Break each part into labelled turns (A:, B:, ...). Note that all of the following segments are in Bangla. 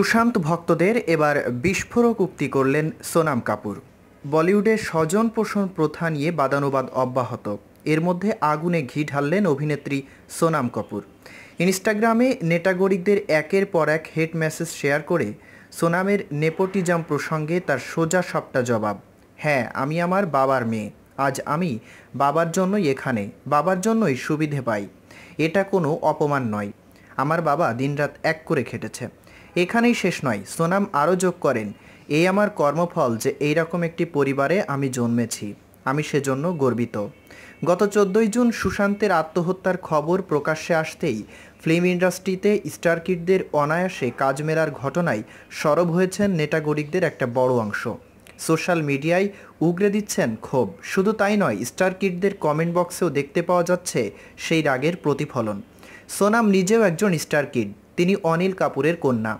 A: সুশান্ত ভক্তদের এবার বিস্ফোরক উক্তি করলেন সোনাম কাপুর বলিউডে স্বজন পোষণ প্রথা নিয়ে বাদানুবাদ অব্যাহত এর মধ্যে আগুনে ঘি ঢাললেন অভিনেত্রী সোনাম কাপুর ইনস্টাগ্রামে নেটাগরিকদের একের পর এক হেড মেসেজ শেয়ার করে সোনামের নেপোটিজাম প্রসঙ্গে তার সোজা সবটা জবাব হ্যাঁ আমি আমার বাবার মেয়ে আজ আমি বাবার জন্যই এখানে বাবার জন্যই সুবিধে পাই এটা কোনো অপমান নয় আমার বাবা দিনরাত এক করে খেটেছে এখানেই শেষ নয় সোনাম আরও যোগ করেন এই আমার কর্মফল যে এইরকম একটি পরিবারে আমি জন্মেছি আমি সেজন্য গর্বিত গত চোদ্দোই জুন সুশান্তের আত্মহত্যার খবর প্রকাশ্যে আসতেই ফিল্ম ইন্ডাস্ট্রিতে স্টারকিডদের অনায়াসে কাজ মেরার ঘটনায় সরব হয়েছেন নেটাগরিকদের একটা বড় অংশ সোশ্যাল মিডিয়ায় উগড়ে দিচ্ছেন ক্ষোভ শুধু তাই নয় স্টারকিডদের কমেন্ট বক্সেও দেখতে পাওয়া যাচ্ছে সেই রাগের প্রতিফলন সোনাম নিজেও একজন স্টারকিড তিনি অনিল কাপুরের কন্যা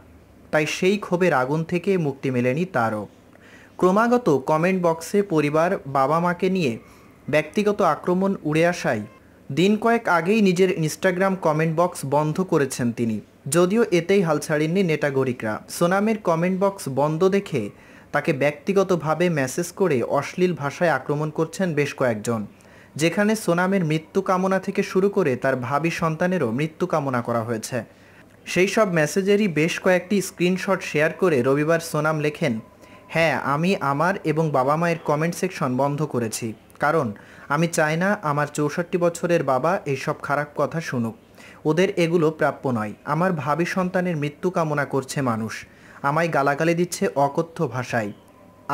A: তাই সেই ক্ষোভের আগুন থেকে মুক্তি মেলেনি তারও ক্রমাগত কমেন্ট বক্সে পরিবার বাবা মাকে নিয়ে ব্যক্তিগত আক্রমণ উড়ে আসায় দিন কয়েক আগেই নিজের ইনস্টাগ্রাম কমেন্ট বক্স বন্ধ করেছেন তিনি যদিও এতেই হাল ছাড়েননি নেটাগরিকরা সোনামের কমেন্ট বক্স বন্ধ দেখে তাকে ব্যক্তিগতভাবে মেসেজ করে অশ্লীল ভাষায় আক্রমণ করছেন বেশ কয়েকজন যেখানে সোনামের মৃত্যু কামনা থেকে শুরু করে তার ভাবি সন্তানেরও মৃত্যু কামনা করা হয়েছে সেই সব মেসেজেরই বেশ কয়েকটি স্ক্রিনশট শেয়ার করে রবিবার সোনাম লেখেন হ্যাঁ আমি আমার এবং বাবা মায়ের কমেন্ট সেকশন বন্ধ করেছি কারণ আমি চাই না আমার চৌষট্টি বছরের বাবা এইসব খারাপ কথা শুনুক ওদের এগুলো প্রাপ্য নয় আমার ভাবি সন্তানের মৃত্যু কামনা করছে মানুষ আমায় গালাগালি দিচ্ছে অকথ্য ভাষায়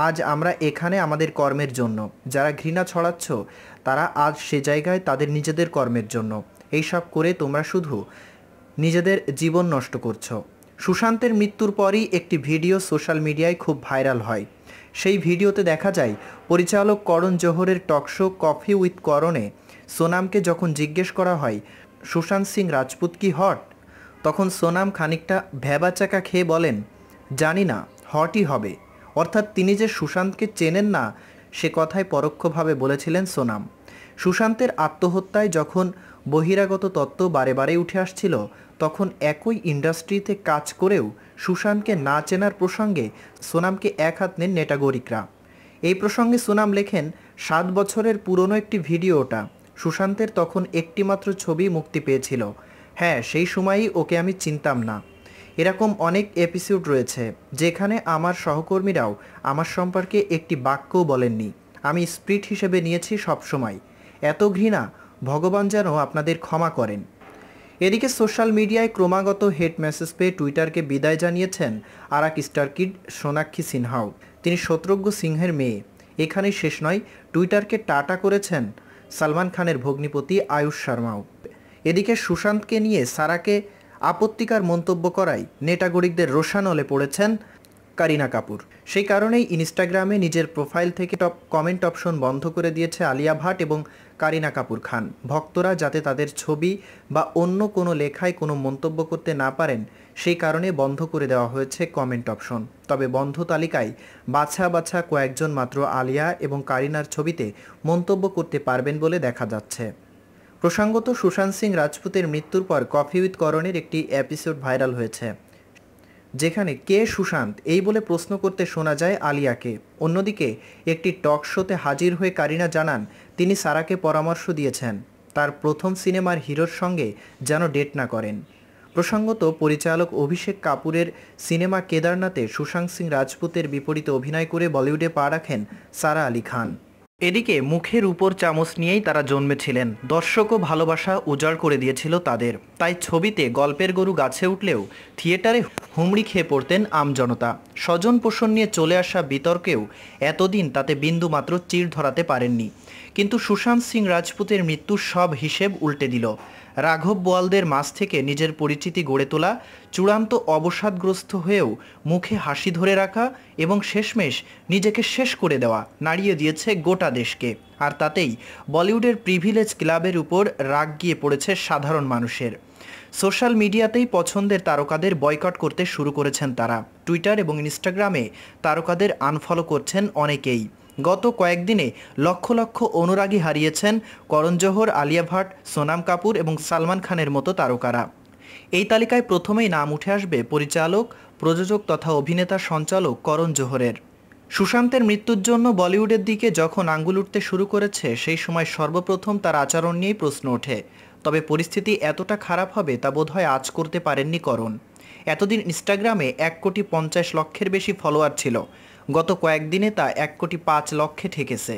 A: আজ আমরা এখানে আমাদের কর্মের জন্য যারা ঘৃণা ছড়াচ্ছ তারা আজ সে জায়গায় তাদের নিজেদের কর্মের জন্য এইসব করে তোমরা শুধু নিজেদের জীবন নষ্ট করছ সুশান্তের মৃত্যুর পরই একটি ভিডিও সোশ্যাল মিডিয়ায় খুব ভাইরাল হয় সেই ভিডিওতে দেখা যায় পরিচালক করণ জোহরের টকশো কফি উইথ করণে সোনামকে যখন জিজ্ঞেস করা হয় সুশান্ত সিং রাজপুত কি হট তখন সোনাম খানিকটা চাকা খেয়ে বলেন জানি না হটই হবে অর্থাৎ তিনি যে সুশান্তকে চেনেন না সে কথায় পরোক্ষভাবে বলেছিলেন সোনাম সুশান্তের আত্মহত্যায় যখন বহিরাগত তত্ত্ব বারে বারে উঠে আসছিল তখন একই ইন্ডাস্ট্রিতে কাজ করেও সুশান্তকে না চেনার প্রসঙ্গে সোনামকে এক হাত নেন নেটাগরিকরা এই প্রসঙ্গে সুনাম লেখেন সাত বছরের পুরনো একটি ভিডিও ওটা সুশান্তের তখন একটিমাত্র ছবি মুক্তি পেয়েছিল হ্যাঁ সেই সময়ই ওকে আমি চিনতাম না এরকম অনেক এপিসোড রয়েছে যেখানে আমার সহকর্মীরাও আমার সম্পর্কে একটি বাক্যও বলেননি আমি স্প্রিট হিসেবে নিয়েছি সবসময় এত ঘৃণা ভগবান যেন আপনাদের ক্ষমা করেন এদিকে সোশ্যাল মিডিয়ায় ক্রমাগত হেড মেসেজ পেয়ে টুইটারকে বিদায় জানিয়েছেন আরাক এক স্টার কিড সোনাক্ষী সিনহাও তিনি শত্রুঘ্ন সিংহের মেয়ে এখানেই শেষ নয় টুইটারকে টাটা করেছেন সালমান খানের ভগ্নিপতি আয়ুষ শর্মাও এদিকে সুশান্তকে নিয়ে সারাকে আপত্তিকার মন্তব্য করায় নেটাগরিকদের রোশানলে পড়েছেন কারিনা কাপুর সেই কারণেই ইনস্টাগ্রামে নিজের প্রোফাইল থেকে টপ কমেন্ট অপশন বন্ধ করে দিয়েছে আলিয়া ভাট এবং কারিনা কাপুর খান ভক্তরা যাতে তাদের ছবি বা অন্য কোনো লেখায় কোনো মন্তব্য করতে না পারেন সেই কারণে বন্ধ করে দেওয়া হয়েছে কমেন্ট অপশন তবে বন্ধ তালিকায় বাছা বাছা কয়েকজন মাত্র আলিয়া এবং কারিনার ছবিতে মন্তব্য করতে পারবেন বলে দেখা যাচ্ছে প্রসঙ্গত সুশান্ত সিং রাজপুতের মৃত্যুর পর কফি উইথ করণের একটি এপিসোড ভাইরাল হয়েছে যেখানে কে সুশান্ত এই বলে প্রশ্ন করতে শোনা যায় আলিয়াকে অন্যদিকে একটি টক শোতে হাজির হয়ে কারিনা জানান তিনি সারাকে পরামর্শ দিয়েছেন তার প্রথম সিনেমার হিরোর সঙ্গে যেন ডেট না করেন প্রসঙ্গত পরিচালক অভিষেক কাপুরের সিনেমা কেদারনাথে সুশান্ত সিং রাজপুতের বিপরীতে অভিনয় করে বলিউডে পা রাখেন সারা আলী খান এদিকে মুখের উপর চামচ নিয়েই তারা জন্মেছিলেন দর্শকও ভালোবাসা উজাড় করে দিয়েছিল তাদের তাই ছবিতে গল্পের গরু গাছে উঠলেও থিয়েটারে হুমড়ি খেয়ে পড়তেন আমজনতা স্বজন পোষণ নিয়ে চলে আসা বিতর্কেও এতদিন তাতে বিন্দুমাত্র চির ধরাতে পারেননি কিন্তু সুশান্ত সিং রাজপুতের মৃত্যুর সব হিসেব উল্টে দিল রাঘব বোয়ালদের মাছ থেকে নিজের পরিচিতি গড়ে তোলা চূড়ান্ত অবসাদগ্রস্ত হয়েও মুখে হাসি ধরে রাখা এবং শেষমেশ নিজেকে শেষ করে দেওয়া নাড়িয়ে দিয়েছে গোটা দেশকে আর তাতেই বলিউডের প্রিভিলেজ ক্লাবের উপর রাগ গিয়ে পড়েছে সাধারণ মানুষের সোশ্যাল মিডিয়াতেই পছন্দের তারকাদের বয়কট করতে শুরু করেছেন তারা টুইটার এবং ইনস্টাগ্রামে তারকাদের আনফলো করছেন অনেকেই গত কয়েকদিনে লক্ষ লক্ষ অনুরাগী হারিয়েছেন করণ জোহর আলিয়া ভাট সোনাম কাপুর এবং সালমান খানের মতো তারকারা এই তালিকায় প্রথমেই নাম উঠে আসবে পরিচালক প্রযোজক তথা অভিনেতা সঞ্চালক করণ জোহরের সুশান্তের মৃত্যুর জন্য বলিউডের দিকে যখন আঙ্গুল উঠতে শুরু করেছে সেই সময় সর্বপ্রথম তার আচরণ নিয়েই প্রশ্ন ওঠে তবে পরিস্থিতি এতটা খারাপ হবে তা বোধহয় আজ করতে পারেননি করণ এতদিন ইনস্টাগ্রামে এক কোটি পঞ্চাশ লক্ষের বেশি ফলোয়ার ছিল গত কয়েকদিনে তা এক কোটি পাঁচ লক্ষে ঠেকেছে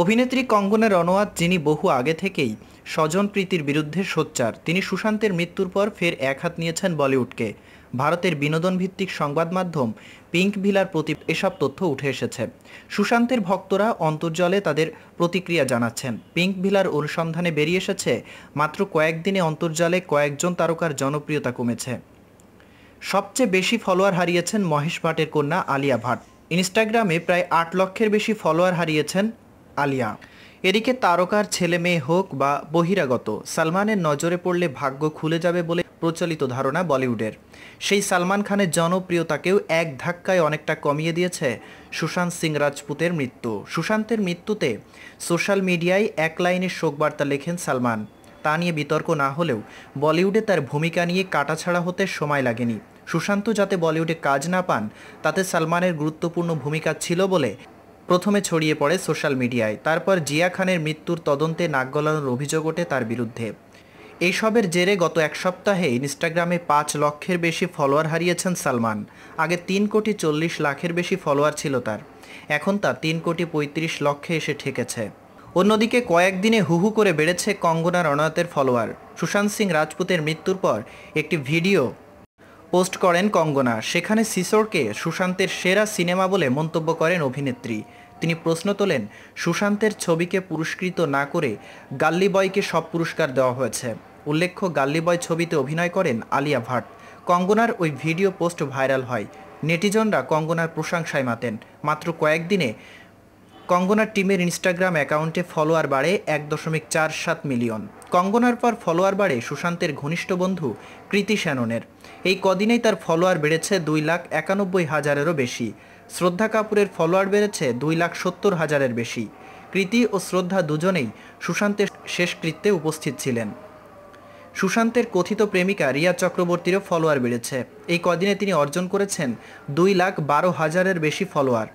A: অভিনেত্রী কঙ্গনা রণওয়াত যিনি বহু আগে থেকেই স্বজন প্রীতির বিরুদ্ধে সোচ্চার তিনি সুশান্তের মৃত্যুর পর ফের এক হাত নিয়েছেন বলিউডকে ভারতের বিনোদন ভিত্তিক সংবাদ মাধ্যম পিঙ্ক ভিলার প্রতি এসব তথ্য উঠে এসেছে সুশান্তের ভক্তরা অন্তর্জলে তাদের প্রতিক্রিয়া জানাচ্ছেন পিঙ্ক ভিলার অনুসন্ধানে বেরিয়ে এসেছে মাত্র কয়েকদিনে অন্তর্জালে কয়েকজন তারকার জনপ্রিয়তা কমেছে সবচেয়ে বেশি ফলোয়ার হারিয়েছেন মহেশ ভাটের কন্যা আলিয়া ভাট ইনস্টাগ্রামে প্রায় আট লক্ষের বেশি ফলোয়ার হারিয়েছেন আলিয়া এদিকে তারকার ছেলে মেয়ে হোক বা বহিরাগত সালমানের নজরে পড়লে ভাগ্য খুলে যাবে বলে প্রচলিত ধারণা বলিউডের সেই সালমান খানের জনপ্রিয়তাকেও এক ধাক্কায় অনেকটা কমিয়ে দিয়েছে সুশান্ত সিং রাজপুতের মৃত্যু সুশান্তের মৃত্যুতে সোশ্যাল মিডিয়ায় এক লাইনের শোকবার্তা লেখেন সালমান তা নিয়ে বিতর্ক না হলেও বলিউডে তার ভূমিকা নিয়ে কাটাছাড়া হতে সময় লাগেনি সুশান্ত যাতে বলিউডে কাজ না পান তাতে সালমানের গুরুত্বপূর্ণ ভূমিকা ছিল বলে প্রথমে ছড়িয়ে পড়ে সোশ্যাল মিডিয়ায় তারপর জিয়া খানের মৃত্যুর তদন্তে নাক গলানোর অভিযোগ ওঠে তার বিরুদ্ধে এইসবের জেরে গত এক সপ্তাহে ইনস্টাগ্রামে পাঁচ লক্ষের বেশি ফলোয়ার হারিয়েছেন সালমান আগে তিন কোটি চল্লিশ লাখের বেশি ফলোয়ার ছিল তার এখন তা তিন কোটি পঁয়ত্রিশ লক্ষে এসে ঠেকেছে অন্যদিকে কয়েকদিনে হুহু করে বেড়েছে কঙ্গনা রণায়তের ফলোয়ার সুশান্ত সিং রাজপুতের মৃত্যুর পর একটি ভিডিও পোস্ট করেন কঙ্গনা সেখানে সিসোরকে সুশান্তের সেরা সিনেমা বলে মন্তব্য করেন অভিনেত্রী তিনি প্রশ্ন তোলেন সুশান্তের ছবিকে পুরস্কৃত না করে গাল্লি বয়কে সব পুরস্কার দেওয়া হয়েছে উল্লেখ্য গাল্লি বয় ছবিতে অভিনয় করেন আলিয়া ভাট কঙ্গনার ওই ভিডিও পোস্ট ভাইরাল হয় নেটিজনরা কঙ্গনার প্রশংসায় মাতেন মাত্র কয়েকদিনে কঙ্গনার টিমের ইনস্টাগ্রাম অ্যাকাউন্টে ফলোয়ার বাড়ে এক দশমিক চার সাত মিলিয়ন কঙ্গনার পর ফলোয়ার বাড়ে সুশান্তের ঘনিষ্ঠ বন্ধু কৃতি শ্যাননের এই কদিনেই তার ফলোয়ার বেড়েছে দুই লাখ একানব্বই হাজারেরও বেশি শ্রদ্ধা কাপুরের ফলোয়ার বেড়েছে দুই লাখ সত্তর হাজারের বেশি কৃতি ও শ্রদ্ধা দুজনেই সুশান্তের শেষকৃত্যে উপস্থিত ছিলেন সুশান্তের কথিত প্রেমিকা রিয়া চক্রবর্তীরও ফলোয়ার বেড়েছে এই কদিনে তিনি অর্জন করেছেন দুই লাখ বারো হাজারের বেশি ফলোয়ার